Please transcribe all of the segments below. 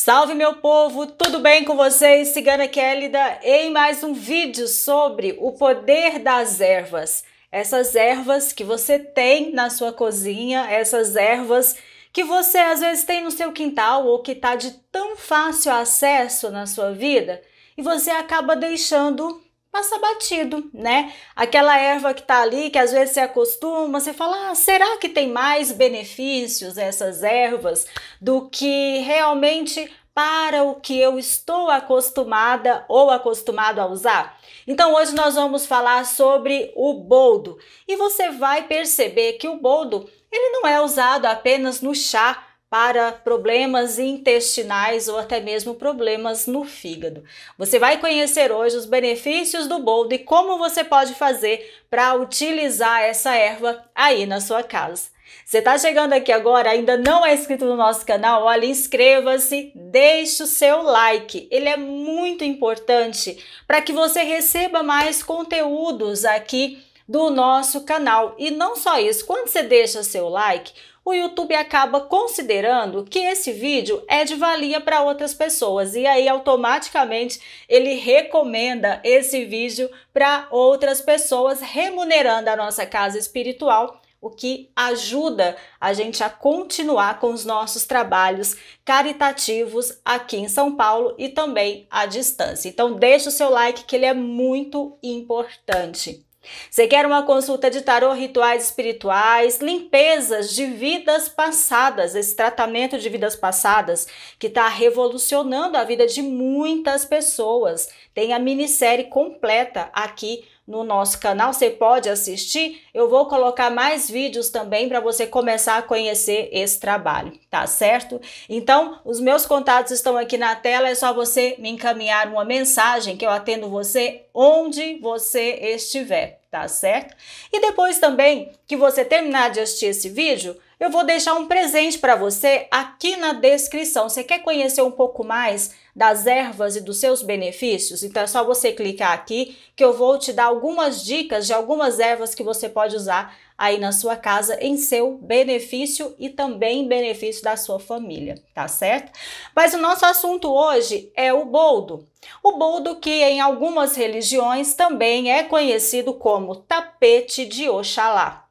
Salve meu povo, tudo bem com vocês? Cigana Kélida em mais um vídeo sobre o poder das ervas. Essas ervas que você tem na sua cozinha, essas ervas que você às vezes tem no seu quintal ou que está de tão fácil acesso na sua vida e você acaba deixando passa batido, né? Aquela erva que tá ali, que às vezes você acostuma, você fala, ah, será que tem mais benefícios essas ervas do que realmente para o que eu estou acostumada ou acostumado a usar? Então hoje nós vamos falar sobre o boldo e você vai perceber que o boldo ele não é usado apenas no chá, para problemas intestinais ou até mesmo problemas no fígado. Você vai conhecer hoje os benefícios do boldo e como você pode fazer para utilizar essa erva aí na sua casa. Você está chegando aqui agora, ainda não é inscrito no nosso canal? Olha, inscreva-se, deixe o seu like. Ele é muito importante para que você receba mais conteúdos aqui do nosso canal. E não só isso, quando você deixa seu like, o YouTube acaba considerando que esse vídeo é de valia para outras pessoas e aí automaticamente ele recomenda esse vídeo para outras pessoas, remunerando a nossa casa espiritual o que ajuda a gente a continuar com os nossos trabalhos caritativos aqui em São Paulo e também à distância. Então deixa o seu like que ele é muito importante. Você quer uma consulta de tarô, rituais espirituais, limpezas de vidas passadas, esse tratamento de vidas passadas que está revolucionando a vida de muitas pessoas. Tem a minissérie completa aqui no nosso canal, você pode assistir. Eu vou colocar mais vídeos também para você começar a conhecer esse trabalho, tá certo? Então, os meus contatos estão aqui na tela, é só você me encaminhar uma mensagem que eu atendo você onde você estiver, tá certo? E depois também que você terminar de assistir esse vídeo, eu vou deixar um presente para você aqui na descrição. Você quer conhecer um pouco mais das ervas e dos seus benefícios? Então é só você clicar aqui que eu vou te dar algumas dicas de algumas ervas que você pode usar aí na sua casa em seu benefício e também em benefício da sua família, tá certo? Mas o nosso assunto hoje é o boldo. O boldo que em algumas religiões também é conhecido como tapete de Oxalá.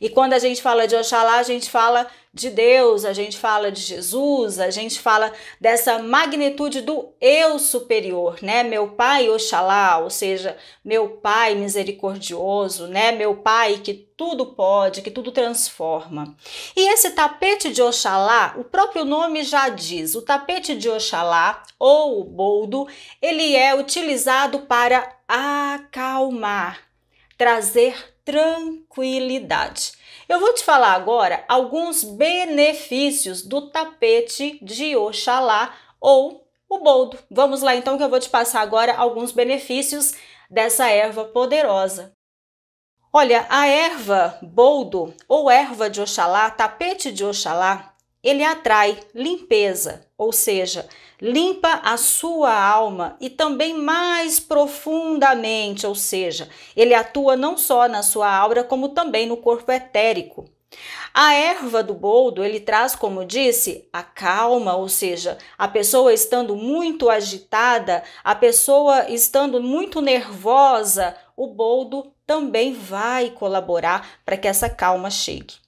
E quando a gente fala de Oxalá, a gente fala de Deus, a gente fala de Jesus, a gente fala dessa magnitude do eu superior, né? Meu Pai Oxalá, ou seja, meu Pai misericordioso, né? Meu Pai que tudo pode, que tudo transforma. E esse tapete de Oxalá, o próprio nome já diz, o tapete de Oxalá ou o boldo, ele é utilizado para acalmar trazer tranquilidade. Eu vou te falar agora alguns benefícios do tapete de Oxalá ou o boldo. Vamos lá então que eu vou te passar agora alguns benefícios dessa erva poderosa. Olha, a erva boldo ou erva de Oxalá, tapete de Oxalá, ele atrai limpeza, ou seja, limpa a sua alma e também mais profundamente, ou seja, ele atua não só na sua aura, como também no corpo etérico. A erva do boldo, ele traz, como disse, a calma, ou seja, a pessoa estando muito agitada, a pessoa estando muito nervosa, o boldo também vai colaborar para que essa calma chegue.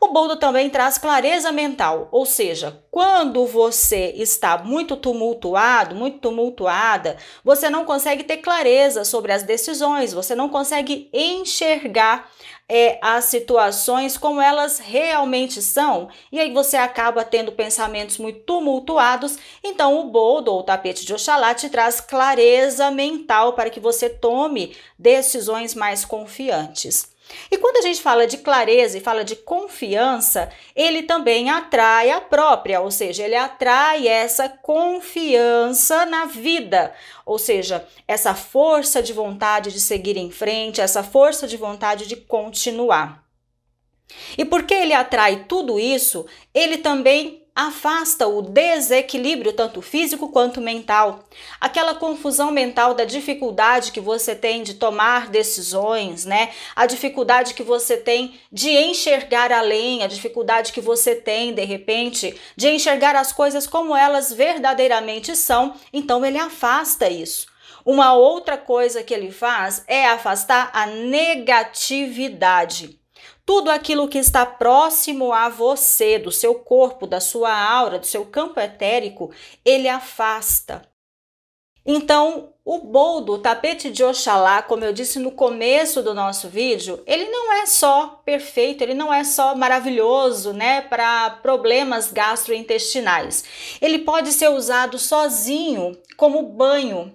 O boldo também traz clareza mental, ou seja, quando você está muito tumultuado, muito tumultuada, você não consegue ter clareza sobre as decisões, você não consegue enxergar é, as situações como elas realmente são, e aí você acaba tendo pensamentos muito tumultuados. Então, o boldo ou o tapete de Oxalá te traz clareza mental para que você tome decisões mais confiantes. E quando a gente fala de clareza e fala de confiança, ele também atrai a própria, ou seja, ele atrai essa confiança na vida, ou seja, essa força de vontade de seguir em frente, essa força de vontade de continuar. E porque ele atrai tudo isso, ele também afasta o desequilíbrio, tanto físico quanto mental. Aquela confusão mental da dificuldade que você tem de tomar decisões, né? A dificuldade que você tem de enxergar além, a dificuldade que você tem, de repente, de enxergar as coisas como elas verdadeiramente são. Então, ele afasta isso. Uma outra coisa que ele faz é afastar a negatividade tudo aquilo que está próximo a você, do seu corpo, da sua aura, do seu campo etérico, ele afasta. Então, o boldo, o tapete de Oxalá, como eu disse no começo do nosso vídeo, ele não é só perfeito, ele não é só maravilhoso, né, para problemas gastrointestinais. Ele pode ser usado sozinho como banho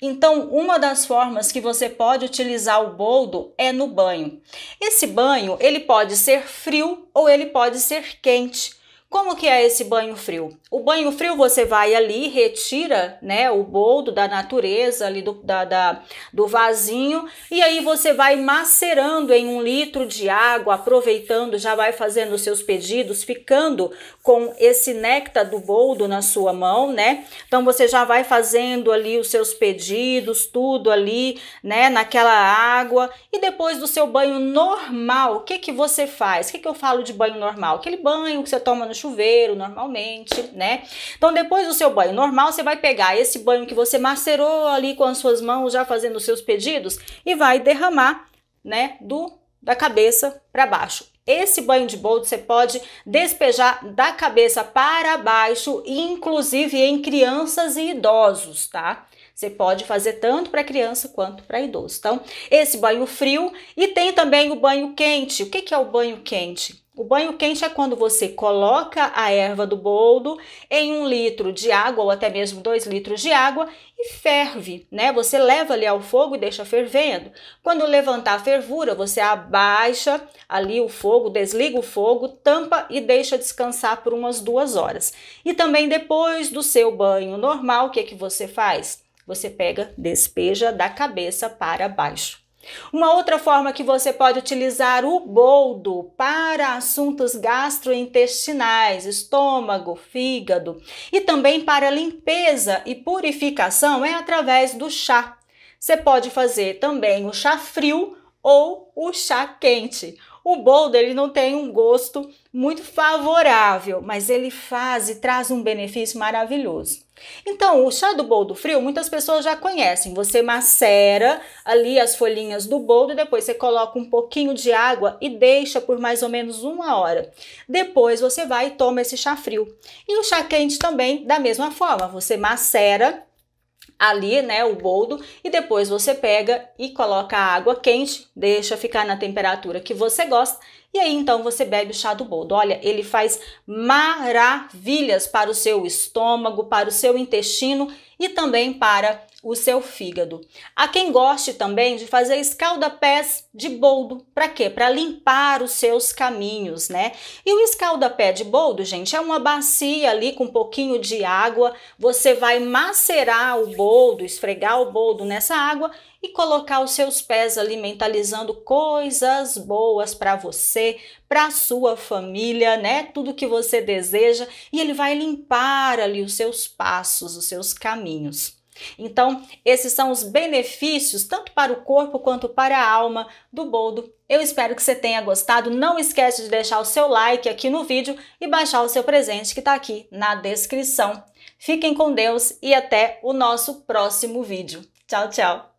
então, uma das formas que você pode utilizar o boldo é no banho. Esse banho, ele pode ser frio ou ele pode ser quente. Como que é esse banho frio? O banho frio você vai ali, retira né, o boldo da natureza, ali do, da, da, do vasinho, e aí você vai macerando em um litro de água, aproveitando, já vai fazendo os seus pedidos, ficando com esse néctar do boldo na sua mão, né? Então você já vai fazendo ali os seus pedidos, tudo ali, né, naquela água, e depois do seu banho normal, o que, que você faz? O que, que eu falo de banho normal? Aquele banho que você toma no chuveiro normalmente né? Então, depois do seu banho normal, você vai pegar esse banho que você macerou ali com as suas mãos, já fazendo os seus pedidos, e vai derramar, né, do da cabeça para baixo. Esse banho de bolo você pode despejar da cabeça para baixo, inclusive em crianças e idosos, tá? Você pode fazer tanto para criança quanto para idoso. Então, esse banho frio e tem também o banho quente. O que, que é o banho quente? O banho quente é quando você coloca a erva do boldo em um litro de água ou até mesmo dois litros de água e ferve, né? Você leva ali ao fogo e deixa fervendo. Quando levantar a fervura, você abaixa ali o fogo, desliga o fogo, tampa e deixa descansar por umas duas horas. E também depois do seu banho normal, o que, é que você faz? Você pega, despeja da cabeça para baixo. Uma outra forma que você pode utilizar o boldo para assuntos gastrointestinais, estômago, fígado e também para limpeza e purificação é através do chá. Você pode fazer também o chá frio ou o chá quente. O boldo ele não tem um gosto muito favorável, mas ele faz e traz um benefício maravilhoso. Então, o chá do boldo frio, muitas pessoas já conhecem. Você macera ali as folhinhas do boldo, depois você coloca um pouquinho de água e deixa por mais ou menos uma hora. Depois você vai e toma esse chá frio. E o chá quente também, da mesma forma, você macera ali, né, o boldo, e depois você pega e coloca a água quente, deixa ficar na temperatura que você gosta e aí então você bebe o chá do boldo. Olha, ele faz maravilhas para o seu estômago, para o seu intestino e também para o seu fígado. Há quem goste também de fazer escalda-pés de boldo. Para quê? Para limpar os seus caminhos, né? E o escalda-pé de boldo, gente, é uma bacia ali com um pouquinho de água. Você vai macerar o boldo, esfregar o boldo nessa água e colocar os seus pés ali mentalizando coisas boas para você, para sua família, né? Tudo que você deseja e ele vai limpar ali os seus passos, os seus caminhos. Então, esses são os benefícios, tanto para o corpo quanto para a alma, do boldo. Eu espero que você tenha gostado. Não esquece de deixar o seu like aqui no vídeo e baixar o seu presente que está aqui na descrição. Fiquem com Deus e até o nosso próximo vídeo. Tchau, tchau!